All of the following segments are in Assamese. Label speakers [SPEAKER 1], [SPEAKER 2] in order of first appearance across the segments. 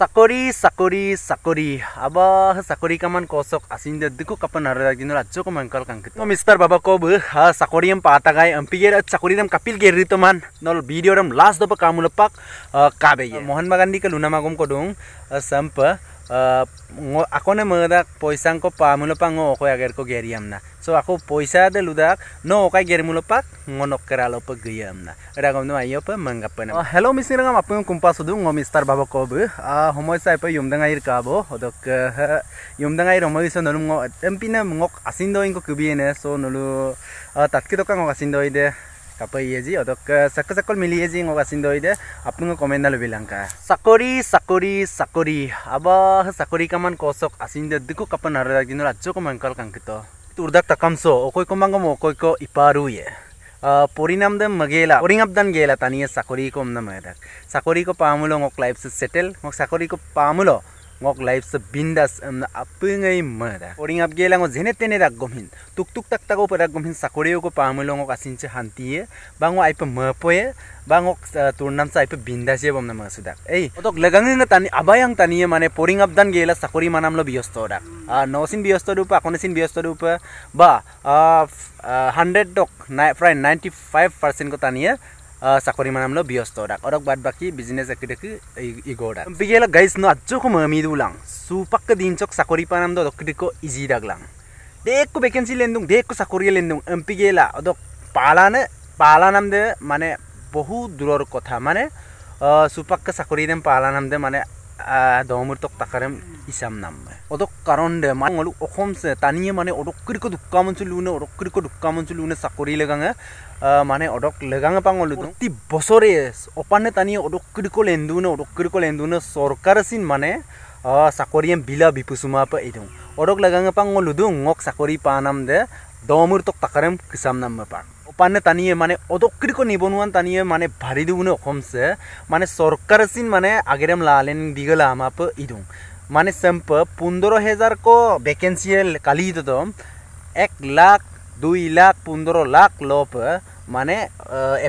[SPEAKER 1] চাকৰি চাকৰি চাকৰি আব চাকৰি কামান কচক আছিল দে দেখো কাপন হাৰ কিন্তু ৰাজ্য কমান কাল কাংকি মই মিষ্টাৰ বাবা কব হা চাকৰি এম পাতা গাই এম পিয়ে চাকৰি দাম কাপিল গেৰি তোমান নল ভিডিঅ'ৰ লাষ্ট দব কামোলপাক কাবে মহান্মা গান্ধীকে লুনামাগম কদোং চম্প আকনে মাক পইচাংক পামুলপা ও অকয় আগের গেরি আমনা সো আকো পয়সা দেলুদাক ন অকাই গেরমুলপাক মনক কেরালপ গিয়ে আমনা এটা গম আইয়প মঙ্গাপ হ্যালো মিসিং রঙাম আপনি কুম্পা শুধু ও মিস্তার বাবু কব সমস্যা এপ ইমদাঙাইর কাব হদক ইমদাঙাইর সময় নলু এমপিনে মক আসিন দিন কবি এনে সো নলু তাৎকি দোকান আসিন দে কাপৰ ইয়েজি অধক চাকৰি চাকৰি মিলি ইয়েজি মোক আছিল দৈ দে আপোনাক কমেণ্ট নালো বিলাংকা চাকৰি চাকৰি চাকৰি আবাহ চাকৰি কামান কচক আছিল দে দেখো কাপোৰ নাৰা কিন্তু ৰাজ্য কমাংকাল কাংকিত উৰ্দাক তাকামচ অকৈ কমাংগ মই অকৈ ক ইপাৰুয়ে পৰিণাম দে মগেলা পৰিণামদান গেলা তানিয়ে চাকৰি কম নামে দেখ চাকৰি ক পামোলো মোক লাইফ চেটেল মোক চাকৰি ক পামোলো ngok life se bindas emna apengai mada. Oring abge lang ngok zene tene dak gomin. Tuk tuk tak tak opera gomin sakore yoko pamelo ngok asin ce hantie. Bang ngok aipe mepo ye. Bang ngok turunan sa aipe bindas ye bomna mengasu dak. Ei, otok legang ngeng ngetani abayang tani ye mane poring abdan gela sakore manam lo bios to dak. No sin bios to dupa, kone sin bios to dupa. Ba, 100 dok, fry 95% ko tani ye. সাকরি মানাম ব্যস্ত ডাক অরক বাদ বাকি বিজনেস একটি দেখি ইগো ডাক বিগেল গাইস ন আজ কম আমি দুলাম সুপাক দিন চক সাকরি পানাম দিকে ইজি ডাকলাম দেখ কো ভ্যাকেন্সি লেনদুং দেখ কো সাকরি লেনদুং এমপি গেলা অদক পালানে পালানাম দে মানে বহু দূরর কথা মানে সুপাক্কে সাকরি দেন পালানাম দে মানে দহমূৰ্তক তাকাৰে ইচাম নাম অদক কাৰণ দে মাংলো অসম চে তানিয়ে মানে অদকৰিকো দুকাম অঞ্চল উনে অদকৰিকো দুকাম অঞ্চল উনে চাকৰি লেগাঙে মানে অদক লেগাঙে পাঙলো প্ৰতি বছৰে অপানে তানিয়ে অদকৰিকো লেন্দুনে অদকৰিকো লেন্দুনে চৰকাৰ চিন মানে চাকৰিয়ে বিলা বিপুচুমা পৰা এইটো অদক লেগাঙে পাঙলো দু মোক চাকৰি পা নাম দে দমৰ তোক তাকাৰে কিছাম নাম বেপাৰ পানে তানিয়ে মানে অদক্ৰিক নিবন তানিয়ে মানে ভাৰি দিবনে অসমছে মানে চৰকাৰ চিন মানে আগেৰে লালেন দীঘল আমাৰ ইদোং মানে চেম্প পোন্ধৰ হেজাৰ ক ভেকেঞ্চি কালি দম এক লাখ দুই লাখ পোন্ধৰ লাখ লপ মানে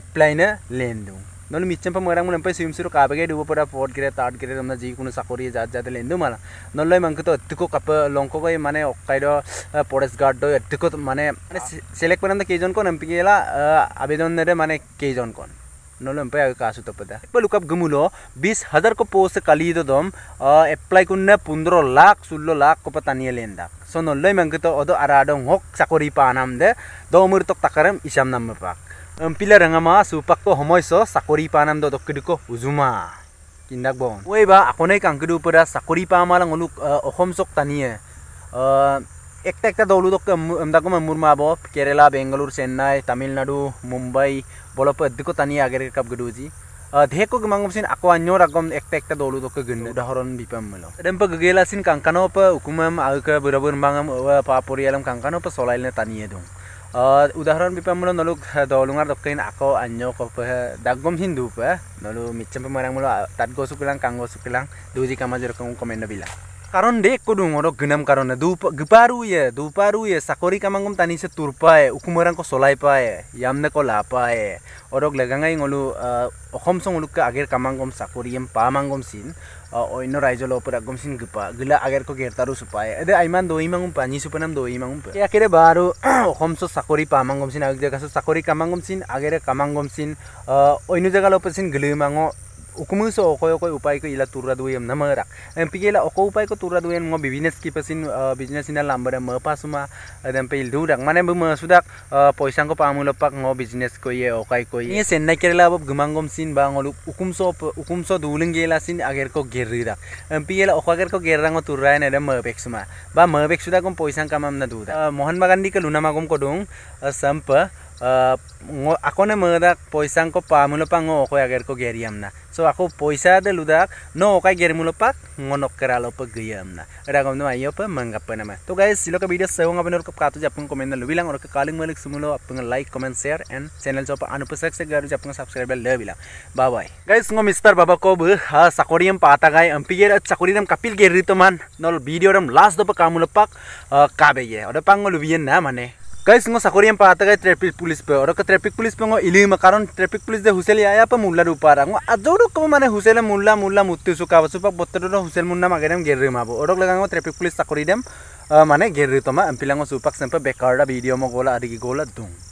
[SPEAKER 1] এপ্লাইনে লেন দিওঁ নহ'লে মিটচেম পৰা মই এটা মোৰ এম্পাই চুইম চুৰ কাবাগে দিব পৰা ফৰ্থ গ্ৰেড থাৰ্ড গ্ৰেড মানে যিকোনো চাকৰি যাত যাতে লেন্দু মাৰা নহ'লে মাংসটো অত্যুকো কাপ লংকগৈ মানে অকাইদ পৰেষ গাৰ্ড অত্যুকো মানে মানে চিলেক্ট কৰিম কেইজন কণ এম পি গেলা আবেদনেৰে মানে কেইজন কণ নহ'লে এম্পাই আগে কাছো তপদা একবাৰ লুকাপ গুমিলো বিছ হাজাৰ কপছে কালি দম এপ্লাই কৰোনে পোন্ধৰ লাখ ষোল্ল লাখ কপা টানি লেন্দাক চ' নহ'লে মাংসটো অদ আৰ আদ চাকৰি পা নাম দে দ মৰি তক তাকাৰ ইচাম নাম পাক পিলে ৰঙা মাছ উপাক সময় চাকৰি পা নাম দকিডুক উজুমা কিন্দাক বন ঐ বা আকনেই কাংকিডু পৰা চাকৰি পা মালাং অলুক অসম চক টানিয়ে একটা একটা দৌলু দক এমদাক মোৰ মা বাপ কেৰেলা বেংগালোৰ চেন্নাই তামিলনাডু মুম্বাই বলপ এদিকো টানিয়ে আগেৰে কাপ গেডু যি ধেক মাংগমছিন আকৌ অন্য ৰকম একটা একটা দৌলু দক গিন উদাহৰণ বিপাম মিল এডেম্প গগেলাচিন কাংকানপ উকুমেম আগকে বৰাবৰ মাংম পা পৰিয়ালম কাংকানপ চলাইলে টানিয়ে দিওঁ Uh, udaharan bipa mulo nolu eh, dolungar dokkain ako anyo ko pa eh, dagom hindu pa eh. nolu mitchem pa marang mulo ah, tat go sukilang kang go sukilang duji kamajur kong komenda bila কাৰণ দে কদো মৰক গুনাম কাৰণে দুপা গুপাৰুয়ে দুপাৰুয়ে চাকৰি কামাংগম টানিছে তোৰ পায় উকুমৰাংক চলাই পায় ইয়ামনে ক লা পায় অৰক লেগাঙাই গলোঁ অসম চং লোককে আগেৰ কামাংগম চাকৰি এম পা মাংগম চিন অন্য ৰাইজৰ ওপৰত একদম চিন গুপা গিলা আগেৰ ক গেৰতাৰো চুপায় এদে ইমান দহি মাংগম পানী চুপেনাম দহি মাংগম পায় একেৰে বা আৰু অসম চ চাকৰি পা মাংগম আগৰ আৰু জেগা চাকৰি কামাংগম চিন আগেৰে কামাংগম চিন অন্য জেগাৰ ওপৰত চিন গিলৈ মাংগ ukumuso ko ko upai ko ila turra duyam namara em pigela ko upai ko turra duyam mo business ki pasin business ina lambar ma pasuma adam pe ildu dak mane bu sudak poisang ko pamulo pak ngo business ko ye okai ko ye senna kerala ab gumangom sin ba ngolu ukumso ukumso duling gela sin ager ko gerri dak em pigela ko ager ko gerrang turra ne adam ma peksuma ba ma peksuda kom poisang kamam na duda mohan magandi ko lunamagom ko dung sampa আকনে মাক পইচাংক পা ও অকয় আগের গেরি আমনা সো আকো পয়সা দেলুদাক ন অকাই গেরমুলপাক মনক কেরালপ গিয়ে আমনা এটা গমন আইয়প মঙ্গাপ নামা তো গাই সিলক ভিডিও সেবং আপনার কাতু আপন কমেন্ট লুবিলাম ওরক কালিং মালিক সুমুলো আপন like comment share and channel চপ আনুপ সাকসে গারু আপন সাবস্ক্রাইব লবিলাম বা বাই গাই সঙ্গ মিস্টার বাবা কব হা সাকরিয়াম পাতা গাই আমপি গের সাকরিয়াম কাপিল গেরি তোমান নল ভিডিও রম লাস্ট দপ কামুলপাক কাবে গে ওরে পাঙ্গ লুবিয়েন না মানে Guys, ngos sakuri yang pahat kay traffic police pa. Oro ka traffic police pa ngos ilim makaron traffic police de husel yaya pa mula do para ngos adoro kamo mane husel na mula mula mutti suka basu pa botter do husel muna magerem gerry mabo. Oro ka lagang ngos traffic police sakuri dem mane gerry to ma ampilang ngos supak sempa bekarda video mo gola adigi gola dung.